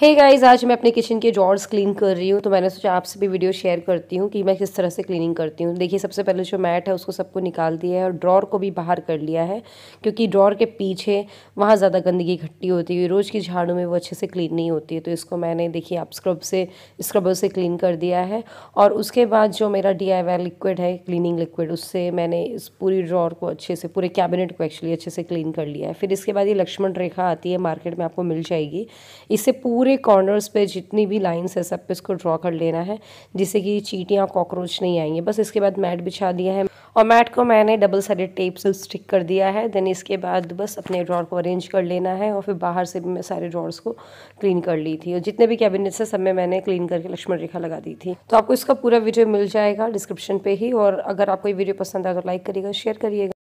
हे hey guys आज मैं अपने किचन के जॉर्स क्लीन कर रही हूँ तो मैंने सोचा आपसे भी वीडियो शेयर करती हूँ कि मैं किस तरह से क्लीनिंग करती हूँ देखिए सबसे पहले जो मैट है उसको सबको निकाल दिया है और ड्रॉर को भी बाहर कर लिया है क्योंकि ड्रॉर के पीछे वहाँ ज़्यादा गंदगी इकट्ठी होती है रोज़ की झाड़ू में वो अच्छे से क्लीन नहीं होती है तो इसको मैंने देखिए आप स्क्रब से स्क्रबर से क्लीन कर दिया है और उसके बाद जो मेरा डी लिक्विड है क्लीनिंग लिक्विड उससे मैंने इस पूरी ड्रॉर को अच्छे से पूरे कैबिनेट को एक्चुअली अच्छे से क्लीन कर लिया है फिर इसके बाद ये लक्ष्मण रेखा आती है मार्केट में आपको मिल जाएगी इससे पूरी पूरे कॉर्नर्स पे जितनी भी लाइंस है सब पे इसको ड्रॉ कर लेना है जिससे कि चीटियाँ कॉकरोच नहीं आएंगे बस इसके बाद मैट बिछा दिया है और मैट को मैंने डबल साइडेड टेप से स्टिक कर दिया है देन इसके बाद बस अपने ड्रॉर को अरेंज कर लेना है और फिर बाहर से भी मैं सारे ड्रॉर्स को क्लीन कर ली थी और जितने भी कैबिनेट्स है सब में मैंने क्लीन करके लक्ष्मण रेखा लगा दी थी तो आपको इसका पूरा वीडियो मिल जाएगा डिस्क्रिप्शन पे ही और अगर आपको ये वीडियो पसंद आए तो लाइक करिएगा शेयर करिएगा